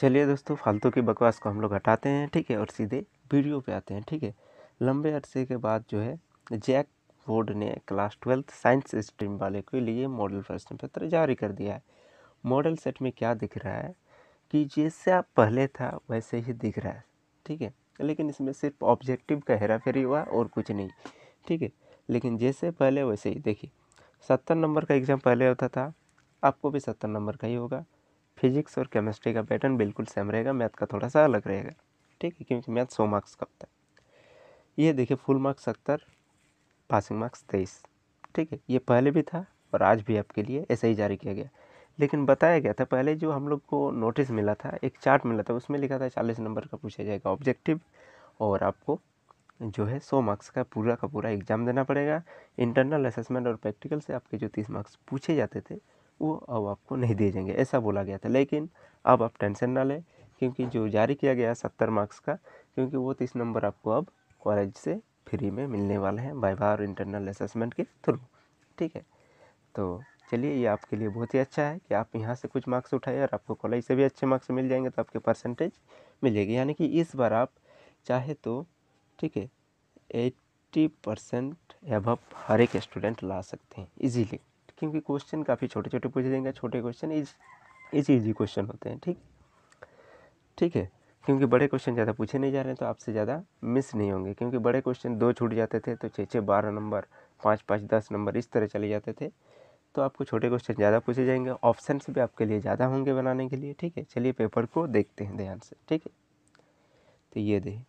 चलिए दोस्तों फालतू की बकवास को हम लोग हटाते हैं ठीक है और सीधे वीडियो पे आते हैं ठीक है लंबे अरसे के बाद जो है जैक बोर्ड ने क्लास ट्वेल्थ साइंस स्ट्रीम वाले के लिए मॉडल प्रश्न पत्र जारी कर दिया है मॉडल सेट में क्या दिख रहा है कि जैसा पहले था वैसे ही दिख रहा है ठीक है लेकिन इसमें सिर्फ ऑब्जेक्टिव का हेरा फेरी हुआ और कुछ नहीं ठीक है लेकिन जैसे पहले वैसे ही देखिए सत्तर नंबर का एग्ज़ाम पहले होता था आपको भी सत्तर नंबर का ही होगा फिजिक्स और केमिस्ट्री का पैटर्न बिल्कुल सेम रहेगा मैथ का थोड़ा सा अलग रहेगा ठीक है क्योंकि मैथ सौ मार्क्स का होता है ये देखिए फुल मार्क्स सत्तर पासिंग मार्क्स तेईस ठीक है ये पहले भी था और आज भी आपके लिए ऐसा ही जारी किया गया लेकिन बताया गया था पहले जो हम लोग को नोटिस मिला था एक चार्ट मिला था उसमें लिखा था चालीस नंबर का पूछा जाएगा ऑब्जेक्टिव और आपको जो है सौ मार्क्स का पूरा का पूरा एग्ज़ाम देना पड़ेगा इंटरनल असेसमेंट और प्रैक्टिकल से आपके जो तीस मार्क्स पूछे जाते थे वो अब आपको नहीं दिए जाएंगे ऐसा बोला गया था लेकिन अब आप टेंशन ना लें क्योंकि जो जारी किया गया सत्तर मार्क्स का क्योंकि वो तीस नंबर आपको अब कॉलेज से फ्री में मिलने वाले हैं बाई बार इंटरनल असेसमेंट के थ्रू ठीक है तो चलिए ये आपके लिए बहुत ही अच्छा है कि आप यहाँ से कुछ मार्क्स उठाए और आपको कॉलेज से भी अच्छे मार्क्स मिल जाएंगे तो आपके परसेंटेज मिलेगी यानी कि इस बार आप चाहे तो ठीक है एट्टी परसेंट एब हर एक स्टूडेंट ला सकते हैं इजीली क्योंकि क्वेश्चन काफ़ी छोटे छोटे पूछे जाएंगे छोटे question is is easy question होते हैं ठीक ठीक है क्योंकि बड़े क्वेश्चन ज़्यादा पूछे नहीं जा रहे हैं तो आपसे ज़्यादा मिस नहीं होंगे क्योंकि बड़े क्वेश्चन दो छूट जाते थे तो छः छः बारह नंबर पाँच पाँच दस नंबर इस तरह चले जाते थे तो आपको छोटे क्वेश्चन ज़्यादा पूछे जाएंगे ऑप्शन भी आपके लिए ज़्यादा होंगे बनाने के लिए ठीक है चलिए पेपर को देखते हैं ध्यान से ठीक है तो ये देखिए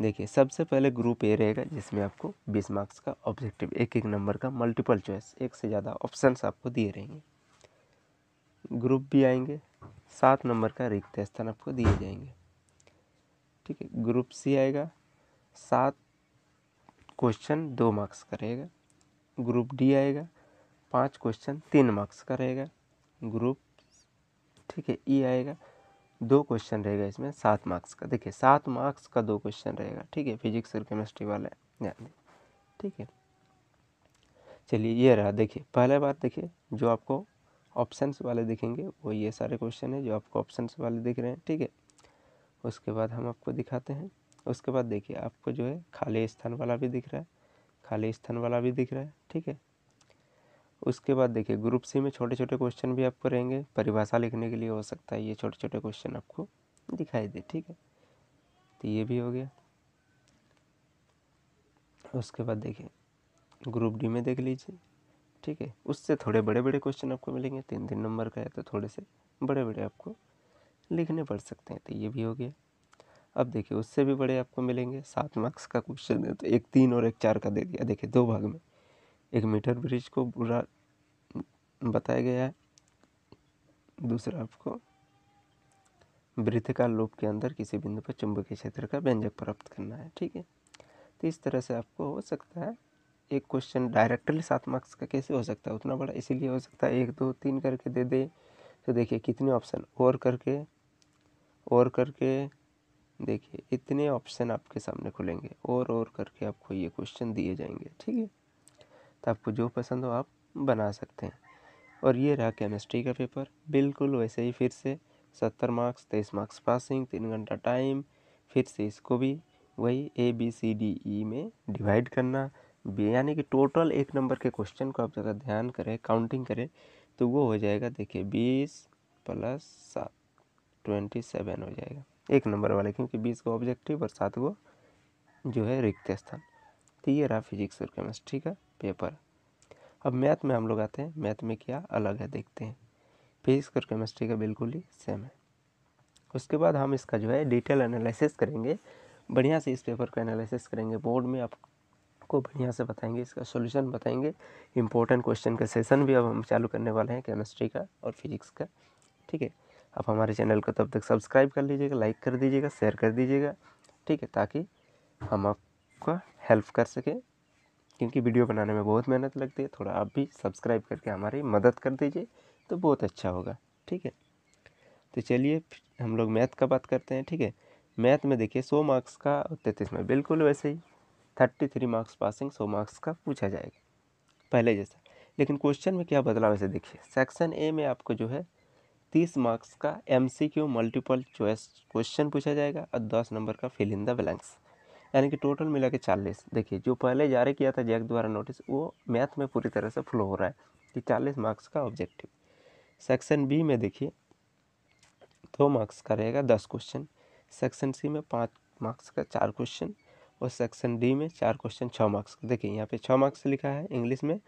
देखिए सबसे पहले ग्रुप ए रहेगा जिसमें आपको बीस मार्क्स का ऑब्जेक्टिव एक एक नंबर का मल्टीपल चॉइस एक से ज़्यादा ऑप्शंस आपको दिए रहेंगे ग्रुप बी आएंगे सात नंबर का रिक्त स्थान आपको दिए जाएंगे ठीक है ग्रुप सी आएगा सात क्वेश्चन दो मार्क्स का रहेगा ग्रुप डी आएगा पांच क्वेश्चन तीन मार्क्स का रहेगा ग्रुप ठीक है ई e आएगा दो क्वेश्चन रहेगा इसमें सात मार्क्स का देखिए सात मार्क्स का दो क्वेश्चन रहेगा ठीक है फिजिक्स और केमिस्ट्री वाले ध्यान दें ठीक है चलिए ये रहा देखिए पहले बार देखिए जो आपको ऑप्शंस वाले दिखेंगे वो ये सारे क्वेश्चन है जो आपको ऑप्शंस वाले दिख रहे हैं ठीक है उसके बाद हम आपको दिखाते हैं उसके बाद देखिए आपको जो है खाली स्थान वाला भी दिख रहा है खाली स्थान वाला भी दिख रहा है ठीक है उसके बाद देखिए ग्रुप सी में छोटे छोटे क्वेश्चन भी आपको रहेंगे परिभाषा लिखने के लिए हो सकता है ये छोटे छोटे क्वेश्चन आपको दिखाई दे ठीक है तो ये भी हो गया उसके बाद देखिए ग्रुप डी में देख लीजिए ठीक है उससे थोड़े बड़े बड़े क्वेश्चन आपको मिलेंगे तीन तीन नंबर का है तो थोड़े से बड़े बड़े आपको लिखने पड़ सकते हैं तो ये भी हो गया अब देखिए उससे भी बड़े आपको मिलेंगे सात मार्क्स का क्वेश्चन है तो एक तीन और एक चार का दे दिया देखिए दो भाग में एक मीटर ब्रिज को बुरा बताया गया है दूसरा आपको वृत्तकाल लोप के अंदर किसी बिंदु पर चुंबकीय क्षेत्र का व्यंजक प्राप्त करना है ठीक है तो इस तरह से आपको हो सकता है एक क्वेश्चन डायरेक्टली सात मार्क्स का कैसे हो सकता है उतना बड़ा इसीलिए हो सकता है एक दो तीन करके दे दे तो देखिए कितने ऑप्शन और करके और करके देखिए इतने ऑप्शन आपके सामने खुलेंगे और और करके आपको ये क्वेश्चन दिए जाएंगे ठीक है तो आपको जो पसंद हो आप बना सकते और ये रहा केमिस्ट्री का पेपर बिल्कुल वैसे ही फिर से सत्तर मार्क्स तेईस मार्क्स पासिंग तीन घंटा टाइम फिर से इसको भी वही A B C D E में डिवाइड करना यानी कि टोटल एक नंबर के क्वेश्चन को आप जगह ध्यान करें काउंटिंग करें तो वो हो जाएगा देखिए बीस प्लस सात ट्वेंटी सेवन हो जाएगा एक नंबर वाले क्योंकि बीस को ऑब्जेक्टिव और सात को जो है रिक्त स्थान तो ये रहा फिजिक्स और केमिस्ट्री का पेपर अब मैथ में हम लोग आते हैं मैथ में क्या अलग है देखते हैं फिजिक्स और केमिस्ट्री का बिल्कुल ही सेम है उसके बाद हम इसका जो है डिटेल एनालिसिस करेंगे बढ़िया से इस पेपर को एनालिसिस करेंगे बोर्ड में आपको बढ़िया से बताएंगे इसका सोल्यूशन बताएंगे इंपॉर्टेंट क्वेश्चन का सेशन भी अब हम चालू करने वाले हैं केमिस्ट्री का और फिजिक्स का ठीक है आप हमारे चैनल को तब तक सब्सक्राइब कर लीजिएगा लाइक कर दीजिएगा शेयर कर दीजिएगा ठीक है ताकि हम आपका हेल्प कर सकें क्योंकि वीडियो बनाने में बहुत मेहनत लगती है थोड़ा आप भी सब्सक्राइब करके हमारी मदद कर दीजिए तो बहुत अच्छा होगा ठीक है तो चलिए हम लोग मैथ का बात करते हैं ठीक है मैथ में देखिए सौ मार्क्स का और तैंतीस में बिल्कुल वैसे ही थर्टी थ्री मार्क्स पासिंग सौ मार्क्स का पूछा जाएगा पहले जैसा लेकिन क्वेश्चन में क्या बदलाव है देखिए सेक्शन ए में आपको जो है तीस मार्क्स का M C Q multiple choice question पूछा जाएगा और दस नंबर का फिल इन द ब्लैंक्स यानी कि टोटल मिला के चालीस देखिए जो पहले जारी किया था जैक द्वारा नोटिस वो मैथ में पूरी तरह से फ्लो हो रहा है कि चालीस मार्क्स का ऑब्जेक्टिव सेक्शन बी में देखिए दो मार्क्स का रहेगा दस क्वेश्चन सेक्शन सी में पाँच मार्क्स का चार क्वेश्चन और सेक्शन डी में चार क्वेश्चन छः मार्क्स का देखिए यहाँ पे छः मार्क्स लिखा है इंग्लिश में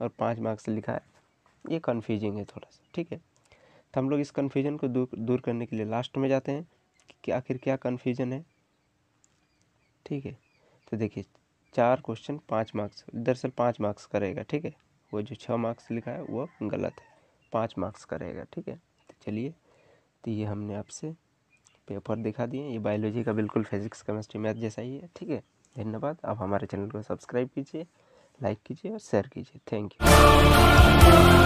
और पाँच मार्क्स लिखा है ये कन्फ्यूजिंग है थोड़ा सा ठीक है तो हम लोग इस कन्फ्यूजन को दूर दूर करने के लिए लास्ट में जाते हैं कि आखिर क्या कन्फ्यूजन है ठीक है तो देखिए चार क्वेश्चन पाँच मार्क्स दरअसल पाँच मार्क्स करेगा ठीक है वो जो छः मार्क्स लिखा है वो गलत है पाँच मार्क्स करेगा ठीक है तो चलिए तो ये हमने आपसे पेपर दिखा दिए ये बायोलॉजी का बिल्कुल फिजिक्स केमिस्ट्री मैथ जैसा ही है ठीक है धन्यवाद आप हमारे चैनल को सब्सक्राइब कीजिए लाइक कीजिए और शेयर कीजिए थैंक यू